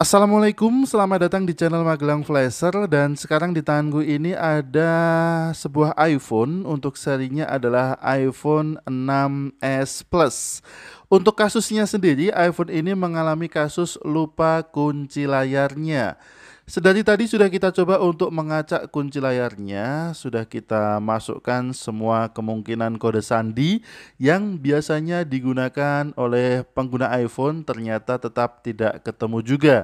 Assalamualaikum, selamat datang di channel Magelang Flasher dan sekarang di tanganku ini ada sebuah iPhone untuk serinya adalah iPhone 6s Plus. Untuk kasusnya sendiri, iPhone ini mengalami kasus lupa kunci layarnya. Sedari tadi sudah kita coba untuk mengacak kunci layarnya, sudah kita masukkan semua kemungkinan kode sandi yang biasanya digunakan oleh pengguna iPhone ternyata tetap tidak ketemu juga.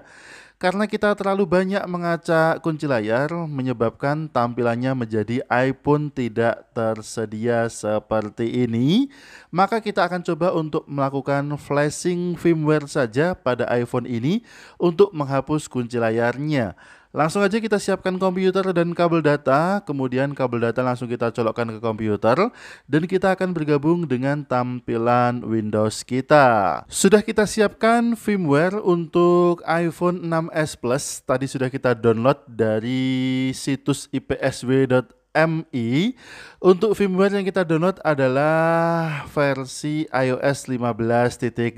Karena kita terlalu banyak mengacak kunci layar menyebabkan tampilannya menjadi iPhone tidak tersedia seperti ini, maka kita akan coba untuk melakukan flashing firmware saja pada iPhone ini untuk menghapus kunci layarnya. Langsung aja kita siapkan komputer dan kabel data, kemudian kabel data langsung kita colokkan ke komputer, dan kita akan bergabung dengan tampilan Windows kita. Sudah kita siapkan firmware untuk iPhone 6s Plus, tadi sudah kita download dari situs ipsw.com MI. Untuk firmware yang kita download adalah versi iOS 15.8,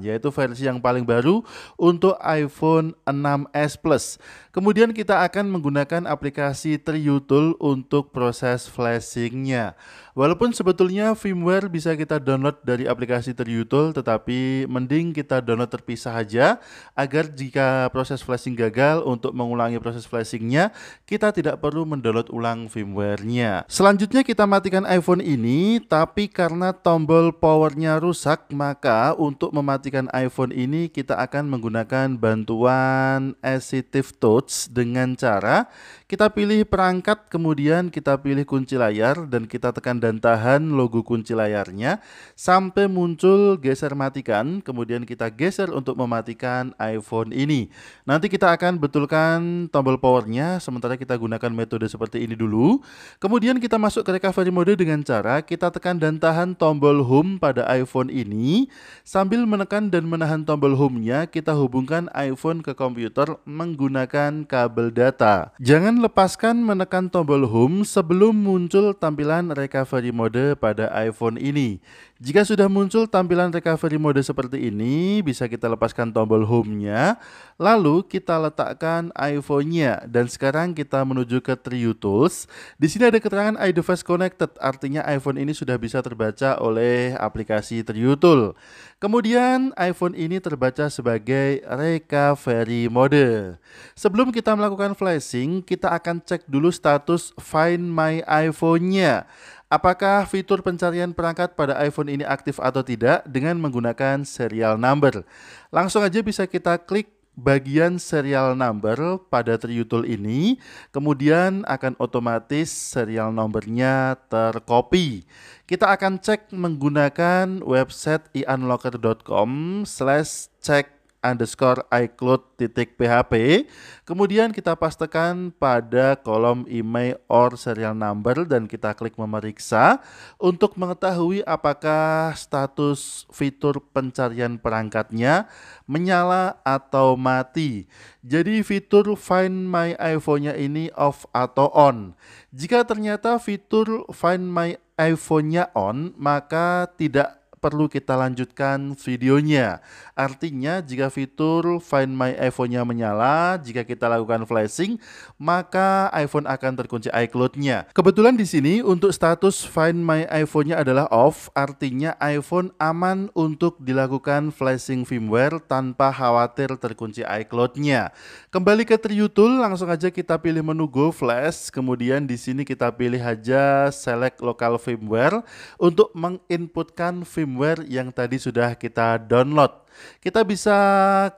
yaitu versi yang paling baru untuk iPhone 6s Plus. Kemudian kita akan menggunakan aplikasi Triutul untuk proses flashingnya. Walaupun sebetulnya firmware bisa kita download dari aplikasi Triutul, tetapi mending kita download terpisah aja agar jika proses flashing gagal untuk mengulangi proses flashingnya, kita tidak perlu mendownload ulang firmware-nya. Selanjutnya kita matikan iPhone ini, tapi karena tombol powernya rusak, maka untuk mematikan iPhone ini kita akan menggunakan bantuan Assistive Touch dengan cara kita pilih perangkat, kemudian kita pilih kunci layar dan kita tekan dan tahan logo kunci layarnya sampai muncul geser matikan, kemudian kita geser untuk mematikan iPhone ini. Nanti kita akan betulkan tombol powernya, sementara kita gunakan metode seperti ini dulu. Kemudian kita masuk ke recovery mode dengan cara kita tekan dan tahan tombol home pada iPhone ini, sambil menekan dan menahan tombol home-nya, kita hubungkan iPhone ke komputer menggunakan kabel data. Jangan lepaskan menekan tombol home sebelum muncul tampilan recovery mode pada iPhone ini. Jika sudah muncul tampilan recovery mode seperti ini, bisa kita lepaskan tombol home-nya, lalu kita letakkan iPhone-nya. Dan sekarang kita menuju ke Trio Tools. Di sini ada keterangan iDevice Connected, artinya iPhone ini sudah bisa terbaca oleh aplikasi Trio Tool. Kemudian iPhone ini terbaca sebagai recovery mode. Sebelum kita melakukan flashing, kita akan cek dulu status Find My iPhone-nya. Apakah fitur pencarian perangkat pada iPhone ini aktif atau tidak dengan menggunakan serial number? Langsung aja bisa kita klik bagian serial number pada Triutul ini, kemudian akan otomatis serial nomornya tercopy. Kita akan cek menggunakan website ianlocker.com slash cek underscore iCloud titik PHP. Kemudian kita pastikan pada kolom email or serial number dan kita klik memeriksa untuk mengetahui apakah status fitur pencarian perangkatnya menyala atau mati. Jadi fitur Find My iPhone-nya ini off atau on. Jika ternyata fitur Find My iPhone-nya on, maka tidak perlu kita lanjutkan videonya. Artinya jika fitur Find My iPhone-nya menyala, jika kita lakukan flashing, maka iPhone akan terkunci iCloud-nya. Kebetulan di sini untuk status Find My iPhone-nya adalah off, artinya iPhone aman untuk dilakukan flashing firmware tanpa khawatir terkunci iCloud-nya. Kembali ke Triutul, langsung aja kita pilih menu Go Flash, kemudian di sini kita pilih aja select local firmware untuk menginputkan firmware firmware yang tadi sudah kita download kita bisa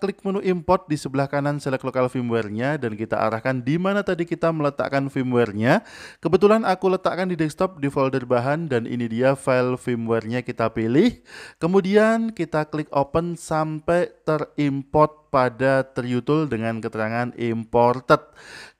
klik menu import di sebelah kanan select lokal firmware-nya dan kita arahkan di mana tadi kita meletakkan firmware-nya. Kebetulan aku letakkan di desktop di folder bahan dan ini dia file firmware-nya kita pilih. Kemudian kita klik open sampai terimport pada terjutul dengan keterangan imported.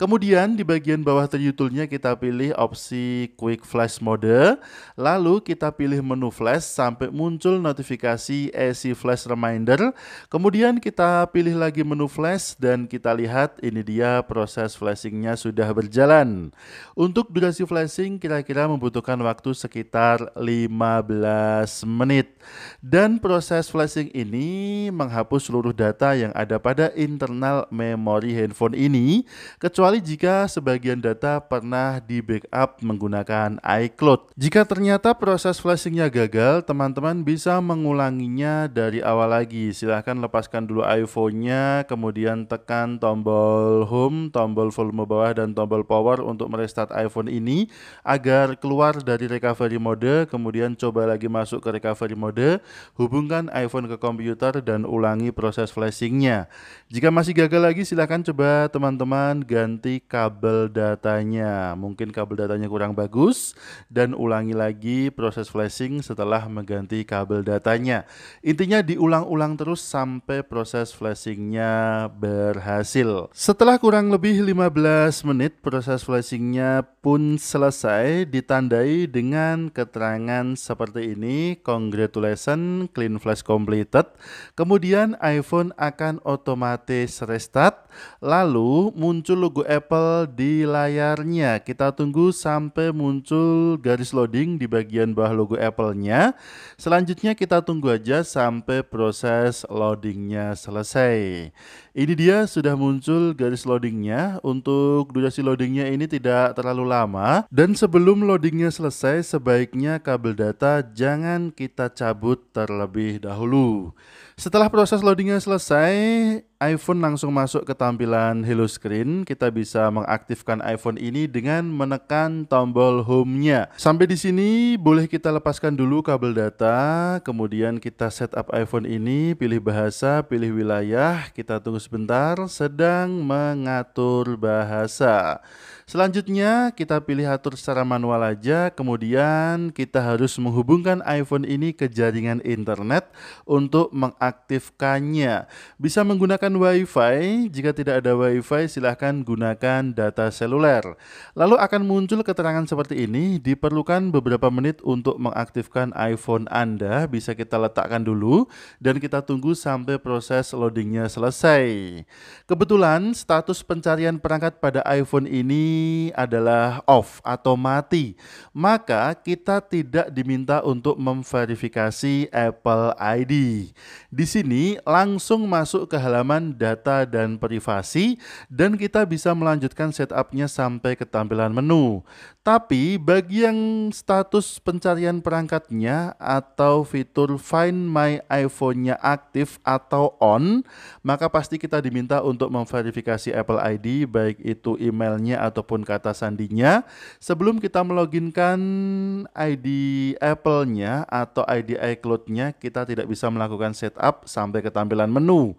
Kemudian di bagian bawah terjutulnya kita pilih opsi quick flash mode, lalu kita pilih menu flash sampai muncul notifikasi AC e flash reminder blender. Kemudian kita pilih lagi menu flash dan kita lihat ini dia proses flashingnya sudah berjalan. Untuk durasi flashing kira-kira membutuhkan waktu sekitar 15 menit. Dan proses flashing ini menghapus seluruh data yang ada pada internal memori handphone ini kecuali jika sebagian data pernah di backup menggunakan iCloud. Jika ternyata proses flashingnya gagal, teman-teman bisa mengulanginya dari awal lagi lagi. Silahkan lepaskan dulu iPhone-nya, kemudian tekan tombol home, tombol volume bawah, dan tombol power untuk merestart iPhone ini agar keluar dari recovery mode, kemudian coba lagi masuk ke recovery mode, hubungkan iPhone ke komputer, dan ulangi proses flashingnya. Jika masih gagal lagi, silahkan coba teman-teman ganti kabel datanya. Mungkin kabel datanya kurang bagus, dan ulangi lagi proses flashing setelah mengganti kabel datanya. Intinya diulang-ulang ulang terus sampai proses flashingnya berhasil. Setelah kurang lebih 15 menit, proses flashingnya pun selesai ditandai dengan keterangan seperti ini, congratulations, clean flash completed. Kemudian iPhone akan otomatis restart, lalu muncul logo Apple di layarnya. Kita tunggu sampai muncul garis loading di bagian bawah logo Apple-nya. Selanjutnya kita tunggu aja sampai proses proses loadingnya selesai. Ini dia sudah muncul garis loadingnya. Untuk durasi loadingnya ini tidak terlalu lama. Dan sebelum loadingnya selesai, sebaiknya kabel data jangan kita cabut terlebih dahulu. Setelah proses loadingnya selesai, iPhone langsung masuk ke tampilan Hello Screen. Kita bisa mengaktifkan iPhone ini dengan menekan tombol Home-nya. Sampai di sini boleh kita lepaskan dulu kabel data, kemudian kita setup iPhone ini, pilih bahasa, pilih wilayah, kita tunggu sebentar sedang mengatur bahasa. Selanjutnya kita pilih atur secara manual aja, kemudian kita harus menghubungkan iPhone ini ke jaringan internet untuk mengaktifkannya. Bisa menggunakan WiFi, jika tidak ada WiFi silahkan gunakan data seluler. Lalu akan muncul keterangan seperti ini, diperlukan beberapa menit untuk mengaktifkan iPhone Anda, bisa kita letakkan dulu dan kita tunggu sampai proses loadingnya selesai. Kebetulan status pencarian perangkat pada iPhone ini adalah off atau mati, maka kita tidak diminta untuk memverifikasi Apple ID. Di sini langsung masuk ke halaman data dan privasi dan kita bisa melanjutkan setupnya sampai ke tampilan menu. Tapi bagi yang status pencarian perangkatnya atau fitur Find My iPhone-nya aktif atau on, maka pasti kita diminta untuk memverifikasi Apple ID baik itu emailnya atau ataupun kata sandinya sebelum kita meloginkan ID Apple-nya atau ID iCloud-nya kita tidak bisa melakukan setup sampai ke tampilan menu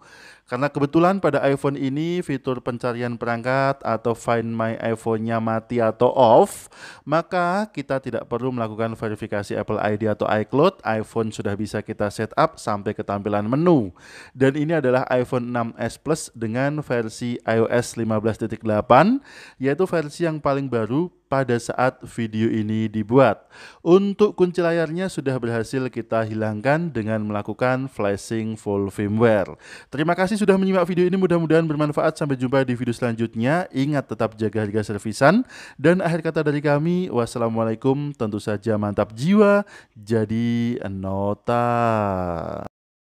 karena kebetulan pada iPhone ini fitur pencarian perangkat atau Find My iPhone-nya mati atau off, maka kita tidak perlu melakukan verifikasi Apple ID atau iCloud, iPhone sudah bisa kita setup sampai ke tampilan menu. Dan ini adalah iPhone 6s Plus dengan versi iOS 15.8, yaitu versi yang paling baru pada saat video ini dibuat. Untuk kunci layarnya sudah berhasil kita hilangkan dengan melakukan flashing full firmware. Terima kasih sudah menyimak video ini, mudah-mudahan bermanfaat. Sampai jumpa di video selanjutnya. Ingat tetap jaga harga servisan. Dan akhir kata dari kami, wassalamualaikum, tentu saja mantap jiwa, jadi nota.